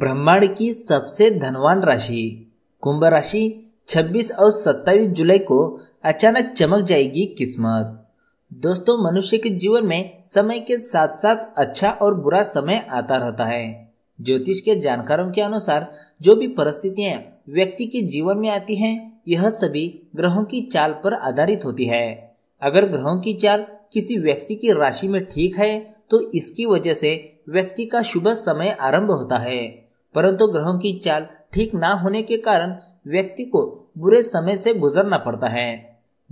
ब्रह्मांड की सबसे धनवान राशि कुंभ राशि 26 और 27 जुलाई को अचानक चमक जाएगी किस्मत दोस्तों मनुष्य के जीवन में समय के साथ साथ अच्छा और बुरा समय आता रहता है ज्योतिष के जानकारों के अनुसार जो भी परिस्थितियां व्यक्ति के जीवन में आती हैं यह सभी ग्रहों की चाल पर आधारित होती है अगर ग्रहों की चाल किसी व्यक्ति की राशि में ठीक है तो इसकी वजह से व्यक्ति का शुभ समय आरंभ होता है परंतु ग्रहों की चाल ठीक ना होने के कारण व्यक्ति को बुरे समय से गुजरना पड़ता है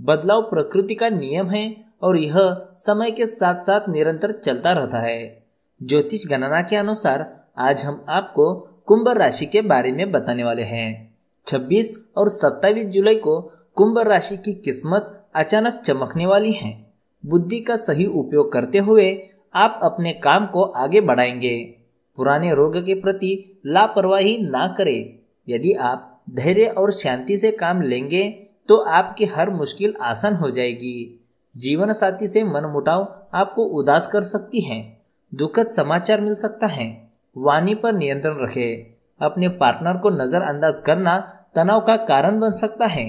बदलाव प्रकृति का नियम है और यह समय के साथ साथ निरंतर चलता रहता है ज्योतिष गणना के अनुसार आज हम आपको कुंभ राशि के बारे में बताने वाले हैं 26 और 27 जुलाई को कुंभ राशि की किस्मत अचानक चमकने वाली है बुद्धि का सही उपयोग करते हुए आप अपने काम को आगे बढ़ाएंगे पुराने रोग के प्रति लापरवाही ना करें यदि आप धैर्य और शांति से काम लेंगे तो आपकी हर मुश्किल आसान हो जाएगी जीवन साथी से मनमुटाव आपको उदास कर सकती है दुखद समाचार मिल सकता है वाणी पर नियंत्रण रखें अपने पार्टनर को नज़रअंदाज करना तनाव का कारण बन सकता है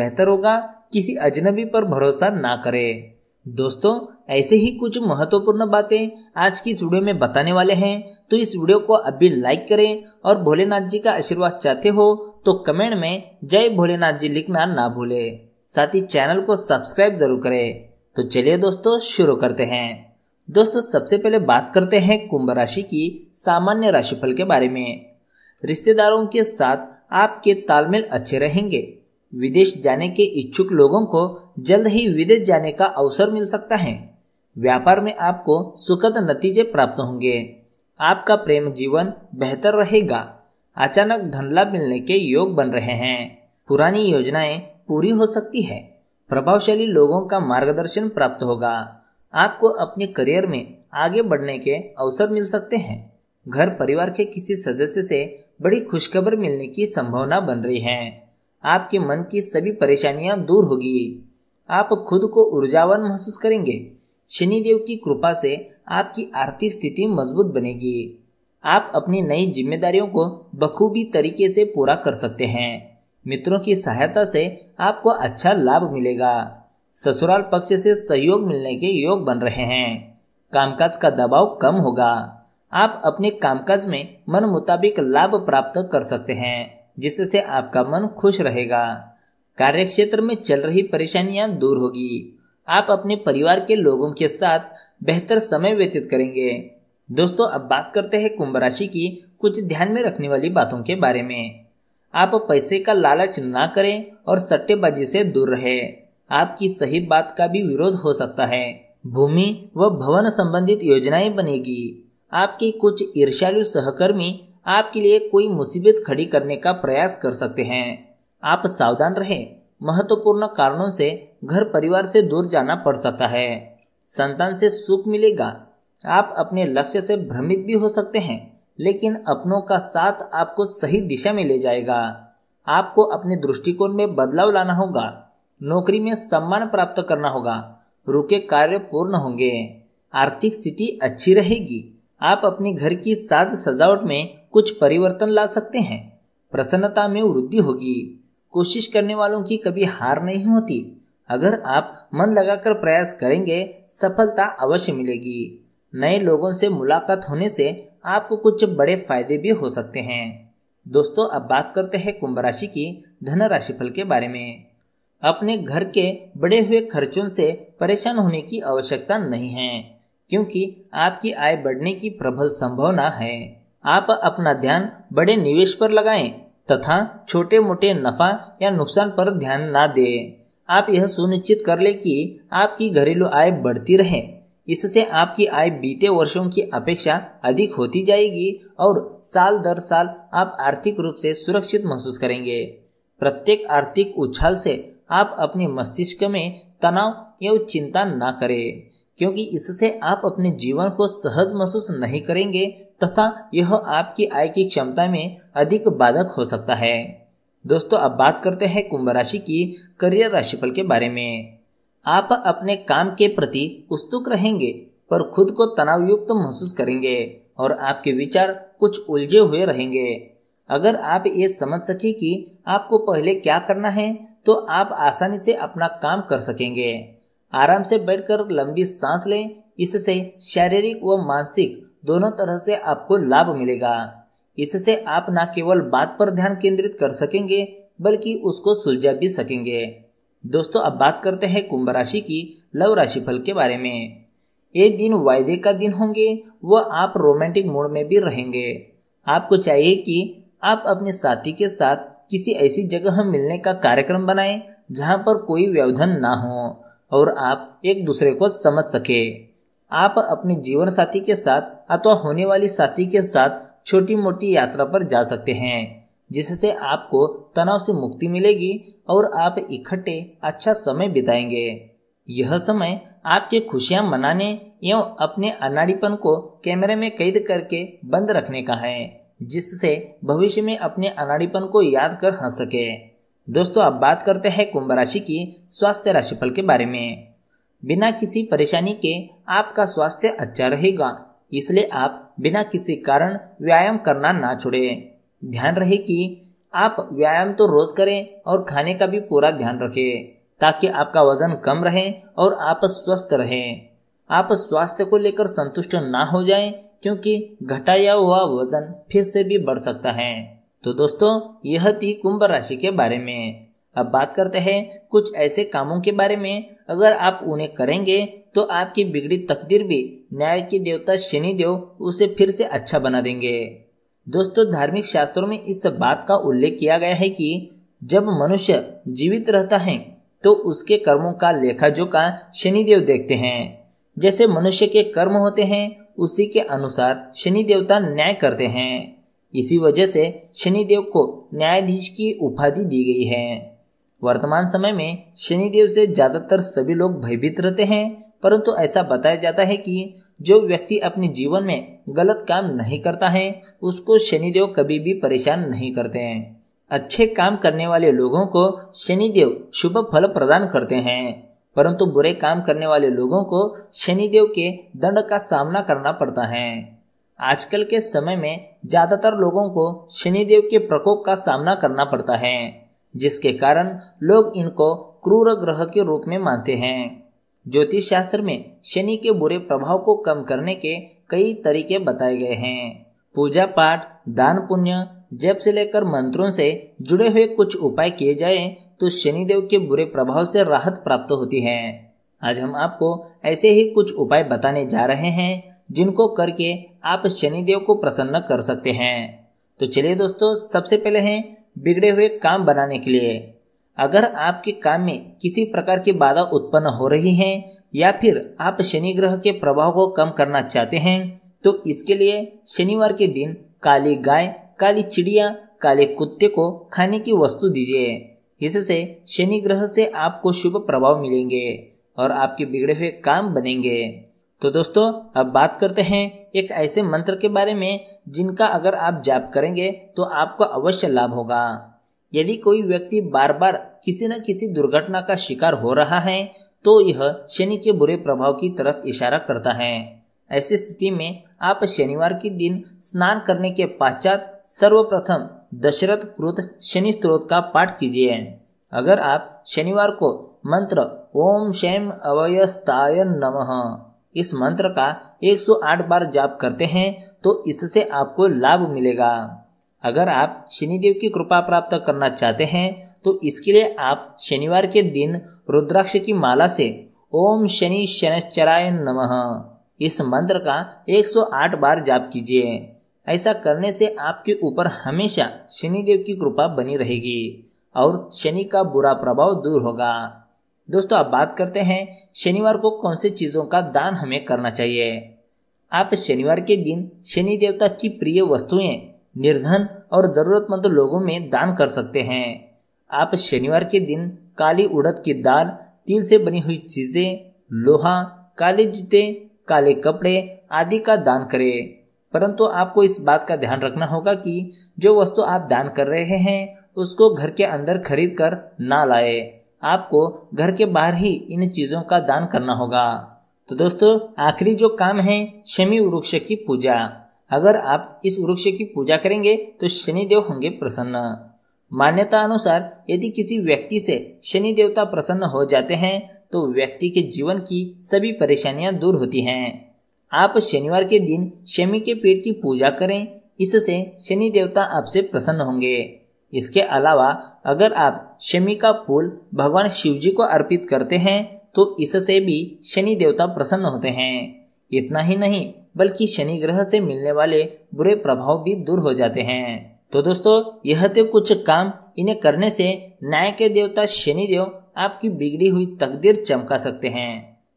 बेहतर होगा किसी अजनबी पर भरोसा ना करें दोस्तों ऐसे ही कुछ महत्वपूर्ण बातें आज की इस वीडियो में बताने वाले हैं तो इस वीडियो को अभी लाइक करें और भोलेनाथ जी का आशीर्वाद चाहते हो तो कमेंट में जय भोलेनाथ जी लिखना ना भूले साथ ही चैनल को सब्सक्राइब जरूर करें तो चलिए दोस्तों शुरू करते हैं दोस्तों सबसे पहले बात करते हैं कुंभ राशि की सामान्य राशिफल के बारे में रिश्तेदारों के साथ आपके तालमेल अच्छे रहेंगे विदेश जाने के इच्छुक लोगों को जल्द ही विदेश जाने का अवसर मिल सकता है व्यापार में आपको सुखद नतीजे प्राप्त होंगे आपका प्रेम जीवन बेहतर रहेगा अचानक धन लाभ मिलने के योग बन रहे हैं पुरानी योजनाएं पूरी हो सकती है प्रभावशाली लोगों का मार्गदर्शन प्राप्त होगा आपको अपने करियर में आगे बढ़ने के अवसर मिल सकते हैं घर परिवार के किसी सदस्य से बड़ी खुशखबर मिलने की संभावना बन रही है आपके मन की सभी परेशानियां दूर होगी आप खुद को ऊर्जावान महसूस करेंगे शनिदेव की कृपा से आपकी आर्थिक स्थिति मजबूत बनेगी आप अपनी नई जिम्मेदारियों को बखूबी तरीके से पूरा कर सकते हैं मित्रों की सहायता से आपको अच्छा लाभ मिलेगा ससुराल पक्ष से सहयोग मिलने के योग बन रहे हैं कामकाज का दबाव कम होगा आप अपने कामकाज में मन मुताबिक लाभ प्राप्त कर सकते हैं जिससे आपका मन खुश रहेगा कार्य क्षेत्र में चल रही परेशानियां दूर होगी आप अपने परिवार के लोगों के साथ बेहतर समय व्यतीत करेंगे दोस्तों अब बात करते हैं कुंभ राशि की कुछ ध्यान में रखने वाली बातों के बारे में आप पैसे का लालच ना करें और सट्टेबाजी से दूर रहे आपकी सही बात का भी विरोध हो सकता है भूमि व भवन संबंधित योजनाएं बनेगी आपके कुछ ईर्ष्यालु सहकर्मी आपके लिए कोई मुसीबत खड़ी करने का प्रयास कर सकते हैं आप सावधान रहें महत्वपूर्ण कारणों से घर परिवार से दूर जाना पड़ सकता है संतान से सुख मिलेगा आप अपने लक्ष्य से भ्रमित भी हो सकते हैं लेकिन अपनों का साथ आपको सही दिशा में ले जाएगा आपको अपने दृष्टिकोण में बदलाव लाना होगा नौकरी में सम्मान प्राप्त करना होगा रुके कार्य पूर्ण होंगे आर्थिक स्थिति अच्छी रहेगी आप अपने घर की साज सजावट में कुछ परिवर्तन ला सकते हैं प्रसन्नता में वृद्धि होगी कोशिश करने वालों की कभी हार नहीं होती अगर आप मन लगाकर प्रयास करेंगे सफलता अवश्य मिलेगी नए लोगों से मुलाकात होने से आपको कुछ बड़े फायदे भी हो सकते हैं दोस्तों अब बात करते हैं कुंभ राशि की धन राशि फल के बारे में अपने घर के बड़े हुए खर्चों से परेशान होने की आवश्यकता नहीं है क्योंकि आपकी आय बढ़ने की प्रबल संभावना है आप अपना ध्यान बड़े निवेश पर लगाएं तथा छोटे मोटे नफा या नुकसान पर ध्यान ना दें आप यह सुनिश्चित कर ले कि आपकी घरेलू आय बढ़ती रहे इससे आपकी आय बीते वर्षों की अपेक्षा अधिक होती जाएगी और साल दर साल आप आर्थिक रूप से सुरक्षित महसूस करेंगे प्रत्येक आर्थिक उछाल से आप अपने मस्तिष्क में तनाव एवं चिंता ना करें क्योंकि इससे आप अपने जीवन को सहज महसूस नहीं करेंगे तथा यह आपकी आय की क्षमता में अधिक बाधक हो सकता है दोस्तों अब बात करते हैं कुंभ राशि की करियर राशिफल के बारे में आप अपने काम के प्रति उत्सुक रहेंगे पर खुद को तनाव तो महसूस करेंगे और आपके विचार कुछ उलझे हुए रहेंगे अगर आप ये समझ सके कि आपको पहले क्या करना है तो आप आसानी से अपना काम कर सकेंगे आराम से बैठकर लंबी सांस लें इससे शारीरिक व मानसिक दोनों तरह से आपको लाभ मिलेगा इससे आप न केवल बात पर ध्यान केंद्रित कर सकेंगे बल्कि उसको सुलझा भी सकेंगे दोस्तों अब बात करते हैं कुंभ राशि की लव राशि फल के बारे में ये दिन वायदे का दिन होंगे व आप रोमांटिक मूड में भी रहेंगे आपको चाहिए कि आप अपने साथी के साथ किसी ऐसी जगह मिलने का कार्यक्रम बनाएं जहां पर कोई व्यवधान ना हो और आप एक दूसरे को समझ सके आप अपने जीवन साथी के साथ अथवा होने वाली साथी के साथ छोटी मोटी यात्रा पर जा सकते हैं जिससे आपको तनाव से मुक्ति मिलेगी और आप इकट्ठे अच्छा समय बिताएंगे यह समय आपके खुशियां मनाने एवं अपने अनाड़ीपन को कैमरे में कैद करके बंद रखने का है जिससे भविष्य में अपने अनाड़ीपन को याद कर हंस सके दोस्तों अब बात करते हैं कुंभ राशि की स्वास्थ्य राशिफल के बारे में बिना किसी परेशानी के आपका स्वास्थ्य अच्छा रहेगा इसलिए आप बिना किसी कारण व्यायाम करना ना छोड़े ध्यान रहे कि आप व्यायाम तो रोज करें और खाने का भी पूरा ध्यान रखें ताकि आपका वजन कम रहे और आप स्वस्थ रहे आप स्वास्थ्य को लेकर संतुष्ट ना हो जाएं क्योंकि घटाया हुआ वजन फिर से भी बढ़ सकता है तो दोस्तों यह थी कुंभ राशि के बारे में अब बात करते हैं कुछ ऐसे कामों के बारे में अगर आप उन्हें करेंगे तो आपकी बिगड़ी तकदीर भी न्याय की देवता शनि देव उसे फिर से अच्छा बना देंगे दोस्तों धार्मिक शास्त्रों में इस बात का उल्लेख किया गया है कि जब मनुष्य जीवित रहता है तो उसके कर्मों का लेखा जोखा शनिदेव देखते हैं जैसे मनुष्य के कर्म होते हैं उसी के अनुसार शनि देवता न्याय करते हैं इसी वजह से शनिदेव को न्यायाधीश की उपाधि दी गई है वर्तमान समय में शनिदेव से ज़्यादातर सभी लोग भयभीत रहते हैं परंतु ऐसा बताया जाता है कि जो व्यक्ति अपने जीवन में गलत काम नहीं करता है उसको शनिदेव कभी भी परेशान नहीं करते हैं अच्छे काम करने वाले लोगों को शनिदेव शुभ फल प्रदान करते हैं परंतु बुरे काम करने वाले लोगों को शनिदेव के दंड का सामना करना पड़ता है आजकल के समय में ज़्यादातर लोगों को शनिदेव के प्रकोप का सामना करना पड़ता है जिसके कारण लोग इनको क्रूर ग्रह के रूप में मानते हैं ज्योतिष शास्त्र में शनि के बुरे प्रभाव को कम करने के कई तरीके बताए गए हैं पूजा पाठ दान पुण्य जब से लेकर मंत्रों से जुड़े हुए कुछ उपाय किए जाए तो शनिदेव के बुरे प्रभाव से राहत प्राप्त होती है आज हम आपको ऐसे ही कुछ उपाय बताने जा रहे हैं जिनको करके आप शनिदेव को प्रसन्न कर सकते हैं तो चलिए दोस्तों सबसे पहले हैं बिगड़े हुए काम बनाने के लिए अगर आपके काम में किसी प्रकार की बाधा उत्पन्न हो रही है या फिर आप शनि ग्रह के प्रभाव को कम करना चाहते हैं तो इसके लिए शनिवार के दिन काली गाय काली चिड़िया काले कुत्ते को खाने की वस्तु दीजिए इससे शनि ग्रह से आपको शुभ प्रभाव मिलेंगे और आपके बिगड़े हुए काम बनेंगे तो दोस्तों अब बात करते हैं एक ऐसे मंत्र के बारे में जिनका अगर आप जाप करेंगे तो आपको अवश्य लाभ होगा यदि कोई व्यक्ति बार बार किसी न किसी दुर्घटना का शिकार हो रहा है तो यह शनि के बुरे प्रभाव की तरफ इशारा करता है ऐसी स्थिति में आप शनिवार के दिन स्नान करने के पश्चात सर्वप्रथम दशरथ कृत शनि स्त्रोत का पाठ कीजिए अगर आप शनिवार को मंत्र ओम शैम अवयस्ताय नमः इस मंत्र का 108 बार जाप करते हैं तो इससे आपको लाभ मिलेगा अगर आप शनिदेव की कृपा प्राप्त करना चाहते हैं तो इसके लिए आप शनिवार के दिन रुद्राक्ष की माला से ओम शनि शनिश्चराय नमः इस मंत्र का 108 बार जाप कीजिए ऐसा करने से आपके ऊपर हमेशा शनिदेव की कृपा बनी रहेगी और शनि का बुरा प्रभाव दूर होगा दोस्तों आप बात करते हैं शनिवार को कौन से चीज़ों का दान हमें करना चाहिए आप शनिवार के दिन शनि देवता की प्रिय वस्तुएं निर्धन और ज़रूरतमंद लोगों में दान कर सकते हैं आप शनिवार के दिन काली उड़द की दाल तिल से बनी हुई चीज़ें लोहा काले जूते काले कपड़े आदि का दान करें परंतु आपको इस बात का ध्यान रखना होगा कि जो वस्तु आप दान कर रहे हैं उसको घर के अंदर खरीद कर ना लाए आपको घर के बाहर ही इन चीज़ों का दान करना होगा तो दोस्तों आखिरी जो काम है शमी वृक्ष की पूजा अगर आप इस वृक्ष की पूजा करेंगे तो शनि देव होंगे प्रसन्न मान्यता अनुसार यदि किसी व्यक्ति से शनि देवता प्रसन्न हो जाते हैं तो व्यक्ति के जीवन की सभी परेशानियां दूर होती हैं आप शनिवार के दिन शमी के पेड़ की पूजा करें इससे शनि देवता आपसे प्रसन्न होंगे इसके अलावा अगर आप शमी का फूल भगवान शिव जी को अर्पित करते हैं तो इससे भी शनि देवता प्रसन्न होते हैं इतना ही नहीं बल्कि शनि ग्रह से मिलने वाले बुरे प्रभाव भी दूर हो जाते हैं तो दोस्तों यह तो कुछ काम इन्हें करने से न्याय के देवता शनि देव आपकी बिगड़ी हुई तकदीर चमका सकते हैं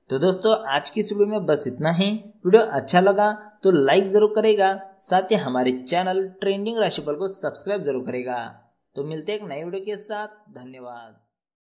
तो दोस्तों आज की इस वीडियो में बस इतना ही वीडियो अच्छा लगा तो लाइक जरूर करेगा साथ ही हमारे चैनल ट्रेंडिंग राशिफल को सब्सक्राइब जरूर करेगा तो मिलते एक नए वीडियो के साथ धन्यवाद